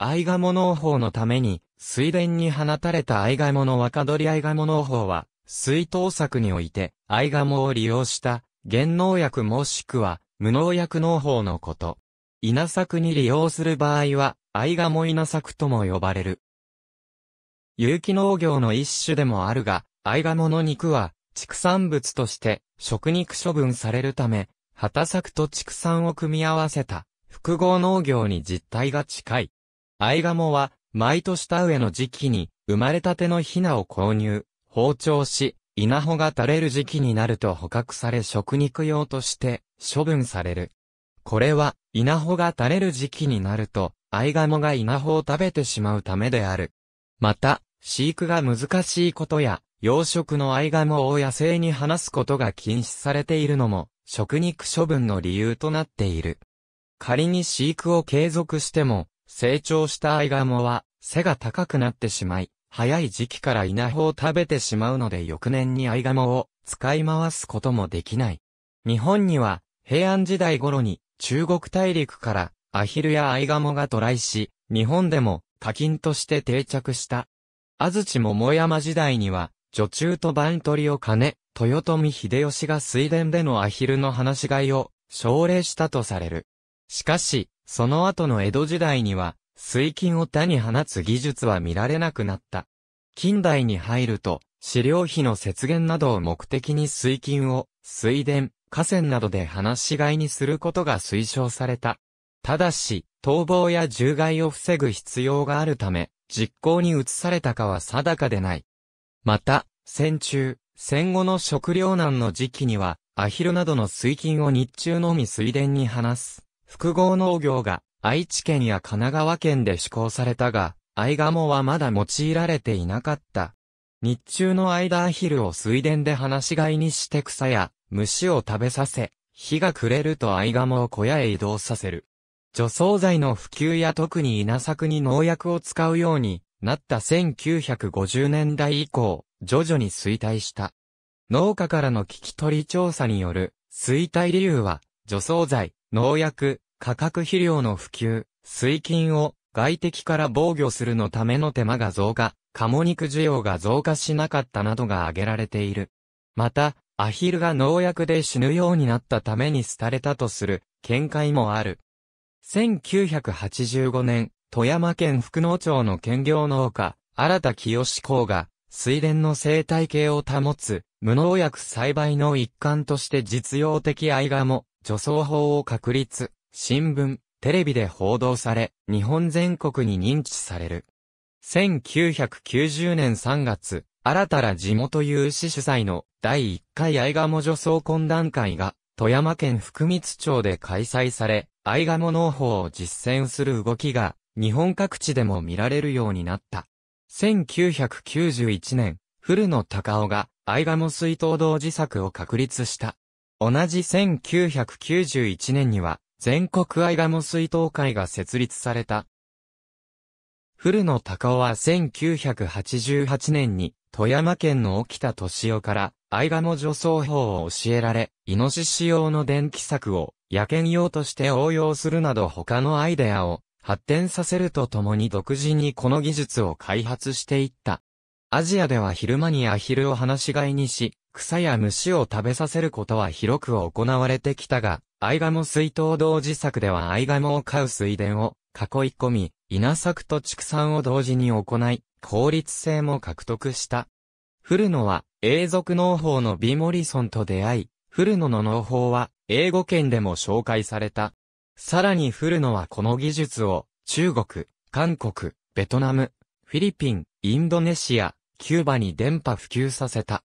愛賀物農法のために、水田に放たれた愛賀物若鳥愛賀物農法は、水稲作において、愛賀物を利用した、原農薬もしくは、無農薬農法のこと。稲作に利用する場合は、愛賀モ稲作とも呼ばれる。有機農業の一種でもあるが、愛賀物肉は、畜産物として、食肉処分されるため、畑作と畜産を組み合わせた、複合農業に実態が近い。アイガモは、毎年田植えの時期に、生まれたてのヒナを購入、包丁し、稲穂が垂れる時期になると捕獲され食肉用として処分される。これは稲穂が垂れる時期になるとアイガモが稲穂を食べてしまうためである。また、飼育が難しいことや養殖のアイガモを野生に放すことが禁止されているのも食肉処分の理由となっている。仮に飼育を継続しても成長したアイガモは背が高くなってしまい、早い時期から稲穂を食べてしまうので翌年にアイガモを使い回すこともできない。日本には平安時代頃に中国大陸からアヒルやアイガモが渡来し、日本でも課金として定着した。安土桃山時代には女中と番取を兼ね、豊臣秀吉が水田でのアヒルの放し飼いを奨励したとされる。しかし、その後の江戸時代には、水金を他に放つ技術は見られなくなった。近代に入ると、飼料費の節減などを目的に水金を、水田、河川などで放し飼いにすることが推奨された。ただし、逃亡や獣害を防ぐ必要があるため、実行に移されたかは定かでない。また、戦中、戦後の食糧難の時期には、アヒルなどの水金を日中のみ水田に放す。複合農業が愛知県や神奈川県で施行されたが、合鴨はまだ用いられていなかった。日中の間昼ヒルを水田で放し飼いにして草や虫を食べさせ、日が暮れると合鴨を小屋へ移動させる。除草剤の普及や特に稲作に農薬を使うようになった1950年代以降、徐々に衰退した。農家からの聞き取り調査による衰退理由は、除草剤、農薬、化学肥料の普及、水菌を外敵から防御するのための手間が増加、鴨肉需要が増加しなかったなどが挙げられている。また、アヒルが農薬で死ぬようになったために廃れたとする見解もある。1985年、富山県福農町の兼業農家、新田清志公が、水田の生態系を保つ、無農薬栽培の一環として実用的愛画も、除草法を確立。新聞、テレビで報道され、日本全国に認知される。1990年3月、新たな地元有志主催の第1回愛鴨女装懇談会が、富山県福光町で開催され、愛鴨農法を実践する動きが、日本各地でも見られるようになった。1991年、古野隆夫が、愛鴨水筒同自作を確立した。同じ1991年には、全国アイガモ水道会が設立された。古野隆夫は1988年に富山県の沖田敏夫からアイガモ除草法を教えられ、イノシシ用の電気柵を野犬用として応用するなど他のアイデアを発展させるとともに独自にこの技術を開発していった。アジアでは昼間にアヒルを放し飼いにし、草や虫を食べさせることは広く行われてきたが、アイガモ水筒同時作ではアイガモを飼う水田を囲い込み、稲作と畜産を同時に行い、効率性も獲得した。古野は永続農法のビモリソンと出会い、古野の農法は英語圏でも紹介された。さらに古野はこの技術を中国、韓国、ベトナム、フィリピン、インドネシア、キューバに電波普及させた。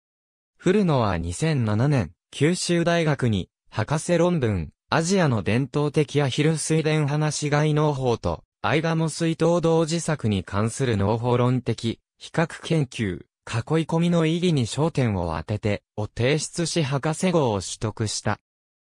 古野は2007年、九州大学に博士論文、アジアの伝統的アヒル水田放し貝農法と、アイガモ水道同時作に関する農法論的、比較研究、囲い込みの意義に焦点を当てて、を提出し博士号を取得した。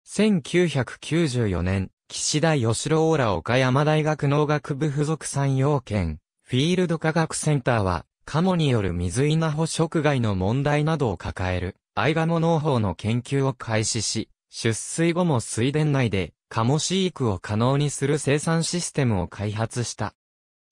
1994年、岸田義郎ら岡山大学農学部附属産業研、フィールド科学センターは、カモによる水稲穂食害の問題などを抱える、アイガモ農法の研究を開始し、出水後も水田内で、カモ飼育を可能にする生産システムを開発した。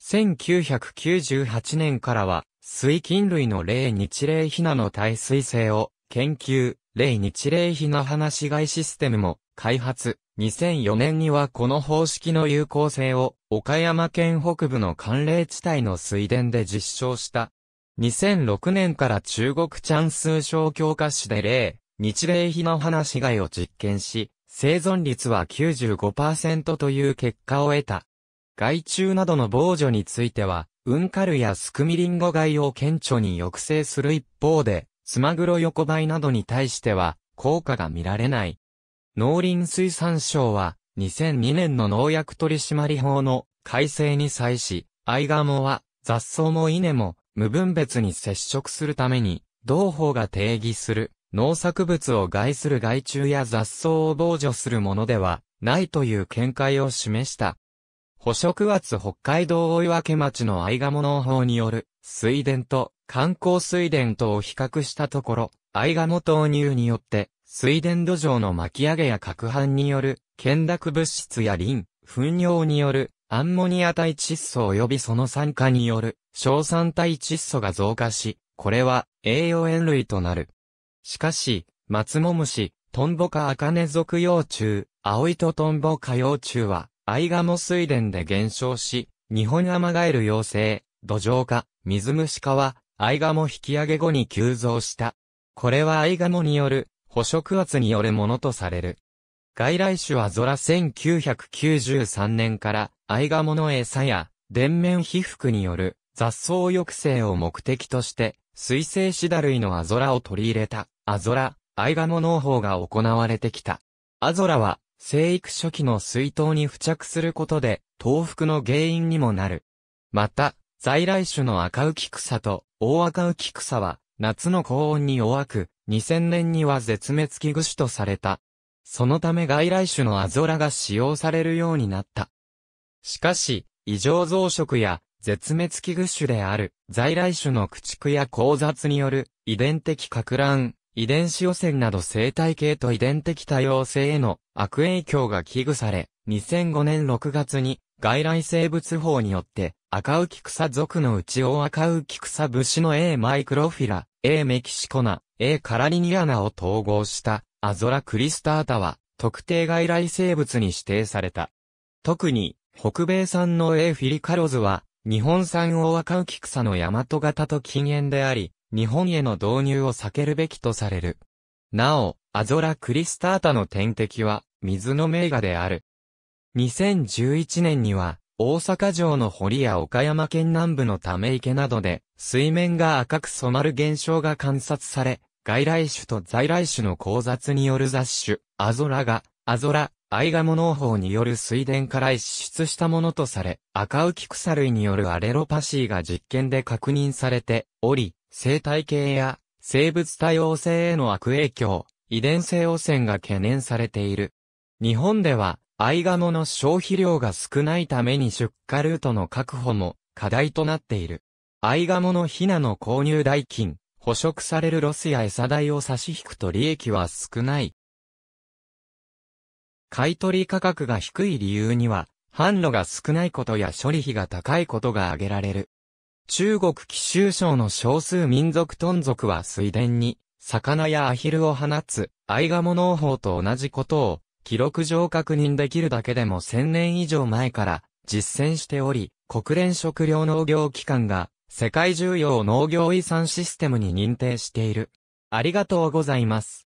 1998年からは、水菌類の霊日霊ヒナの耐水性を研究、霊日霊ヒナ放し飼いシステムも開発。2004年にはこの方式の有効性を岡山県北部の寒冷地帯の水田で実証した。2006年から中国チャンス小教科市で例、日米比の花市街を実験し、生存率は95%という結果を得た。害虫などの防除については、ウンカルやスクミリンゴ害を顕著に抑制する一方で、スマグロ横ばいなどに対しては、効果が見られない。農林水産省は、2002年の農薬取締法の改正に際し、アイガモは雑草も稲も無分別に接触するために、同法が定義する農作物を害する害虫や雑草を防除するものではないという見解を示した。捕食圧北海道追分町の合鴨農法による水田と観光水田とを比較したところ、合鴨投入によって水田土壌の巻き上げや攪拌による懸濁物質やリン、糞尿によるアンモニア体窒素及びその酸化による硝酸体窒素が増加し、これは栄養塩類となる。しかし、マツモムシ、トンボかアカネ属幼虫、アオイトトンボ科幼虫は、アイガモ水田で減少し、日本アマガエル幼生、土壌化、水虫化は、アイガモ引き上げ後に急増した。これはアイガモによる、捕食圧によるものとされる。外来種はゾラ1993年からアイガモの餌や電面被覆による雑草抑制を目的として水生シダ類のアゾラを取り入れた。アゾラ、アイガモ農法が行われてきた。アゾラは、生育初期の水筒に付着することで、倒伏の原因にもなる。また、在来種の赤浮草と大赤浮草は、夏の高温に弱く、2000年には絶滅危惧種とされた。そのため外来種のアゾラが使用されるようになった。しかし、異常増殖や絶滅危惧種である在来種の駆逐や交雑による遺伝的拡乱、遺伝子汚染など生態系と遺伝的多様性への悪影響が危惧され、2005年6月に外来生物法によって赤浮草属のうち大赤浮草士の A マイクロフィラ、A メキシコナ、A カラリニアナを統合したアゾラクリスタータは特定外来生物に指定された。特に北米産の A フィリカロズは日本産大赤浮草の大和型と近縁であり、日本への導入を避けるべきとされる。なお、アゾラ・クリスタータの天敵は、水の名画である。2011年には、大阪城の堀や岡山県南部のため池などで、水面が赤く染まる現象が観察され、外来種と在来種の交雑による雑種、アゾラが、アゾラ、アイガモ農法による水田から一出したものとされ、赤浮き草類によるアレロパシーが実験で確認されており、生態系や生物多様性への悪影響、遺伝性汚染が懸念されている。日本では、アイガモの消費量が少ないために出荷ルートの確保も課題となっている。アイガモのヒナの購入代金、捕食されるロスや餌代を差し引くと利益は少ない。買取価格が低い理由には、販路が少ないことや処理費が高いことが挙げられる。中国貴州省の少数民族トン族は水田に、魚やアヒルを放つ、アイガモ農法と同じことを、記録上確認できるだけでも1000年以上前から実践しており、国連食糧農業機関が世界重要農業遺産システムに認定している。ありがとうございます。